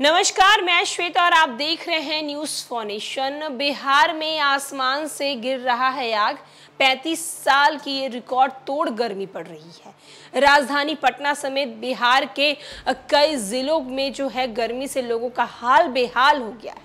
नमस्कार मैं श्वेता और आप देख रहे हैं न्यूज फॉनेशन बिहार में आसमान से गिर रहा है आग 35 साल की ये रिकॉर्ड तोड़ गर्मी पड़ रही है राजधानी पटना समेत बिहार के कई जिलों में जो है गर्मी से लोगों का हाल बेहाल हो गया है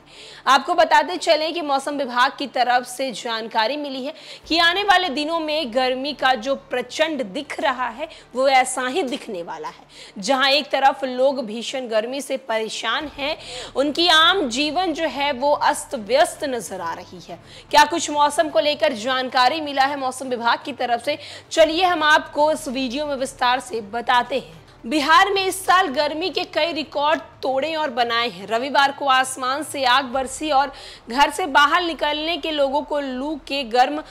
आपको बताते चले कि मौसम विभाग की तरफ से जानकारी मिली है कि आने वाले दिनों में गर्मी का जो प्रचंड दिख रहा है वो ऐसा ही दिखने वाला है जहां एक तरफ लोग भीषण गर्मी से परेशान परेशान हैं उनकी आम जीवन जो है वो अस्त व्यस्त नजर आ रही है क्या कुछ मौसम को लेकर जानकारी मिला है मौसम विभाग की तरफ से चलिए हम आपको इस वीडियो में विस्तार से बताते हैं बिहार में इस साल गर्मी के कई रिकॉर्ड तोड़े और बनाए हैं रविवार को आसमान से आग बरसी और घर से बाहर निकलने के लोगों को लू के गर्म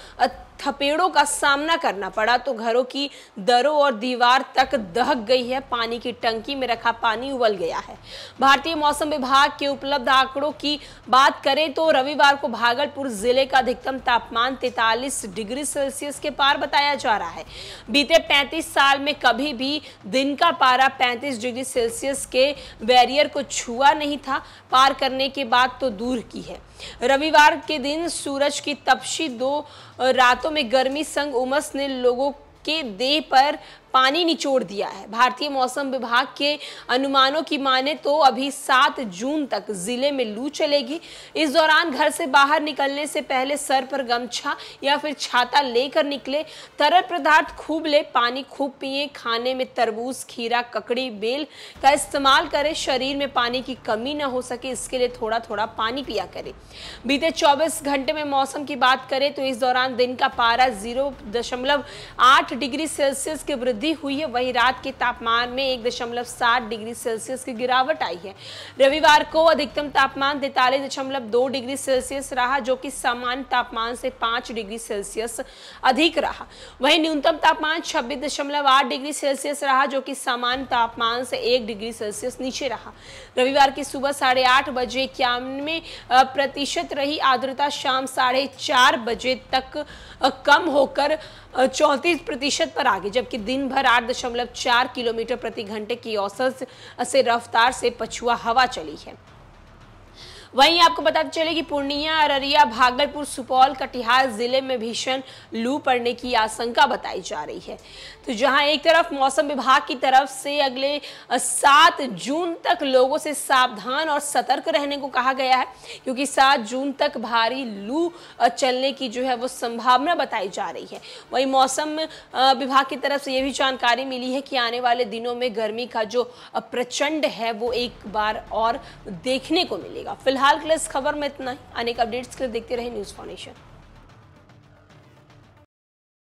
थपेड़ों का सामना करना पड़ा तो घरों की दरों और दीवार तक दहक गई है पानी की टंकी में रखा पानी उबल गया है भारतीय मौसम विभाग के उपलब्ध आंकड़ों की बात करें तो रविवार को भागलपुर जिले का अधिकतम तापमान 43 डिग्री सेल्सियस के पार बताया जा रहा है बीते 35 साल में कभी भी दिन का पारा 35 डिग्री सेल्सियस के बैरियर को छुआ नहीं था पार करने के बाद तो दूर की है रविवार के दिन सूरज की तपशी दो रातों में गर्मी संग उमस ने लोगों के देह पर पानी निचोड़ दिया है भारतीय मौसम विभाग के अनुमानों की माने तो अभी 7 जून तक जिले में लू चलेगी इस दौरान घर से बाहर निकलने से पहले सर पर गमछा या फिर छाता लेकर निकले तरल पदार्थ खूब ले पानी खूब पिए खाने में तरबूज खीरा ककड़ी बेल का इस्तेमाल करें शरीर में पानी की कमी ना हो सके इसके लिए थोड़ा थोड़ा पानी पिया करे बीते चौबीस घंटे में मौसम की बात करें तो इस दौरान दिन का पारा जीरो डिग्री सेल्सियस के वृद्धि वृद्धि हुई है वहीं रात के तापमान में एक दशमलव सात डिग्री सेल्सियस की गिरावट आई है रविवार को अधिकतम तापमान तैतालीस दशमलव दो डिग्री सेल्सियस रहा जो कि सामान्य तापमान से पांच डिग्री सेल्सियस अधिक रहा वहीं न्यूनतम तापमान छब्बीस दशमलव आठ डिग्री सेल्सियस रहा जो कि सामान्य तापमान से एक डिग्री सेल्सियस नीचे रहा रविवार की सुबह साढ़े आठ बजे इक्यानवे प्रतिशत रही आर्द्रता शाम साढ़े चार बजे तक कम होकर चौंतीस प्रतिशत पर आ गई जबकि दिन आठ भर चार किलोमीटर प्रति घंटे की औसत से रफ्तार से पछुआ हवा चली है वहीं आपको बताते चले कि पूर्णिया अररिया भागलपुर सुपौल कटिहार जिले में भीषण लू पड़ने की आशंका बताई जा रही है तो जहां एक तरफ मौसम विभाग की तरफ से अगले सात जून तक लोगों से सावधान और सतर्क रहने को कहा गया है क्योंकि सात जून तक भारी लू चलने की जो है वो संभावना बताई जा रही है वहीं मौसम विभाग की तरफ से ये भी जानकारी मिली है कि आने वाले दिनों में गर्मी का जो प्रचंड है वो एक बार और देखने को मिलेगा फिलहाल फिलहाल के लिए इस खबर में इतना ही अनेक अपडेट्स के लिए देखते रहे न्यूज फाउंडेशन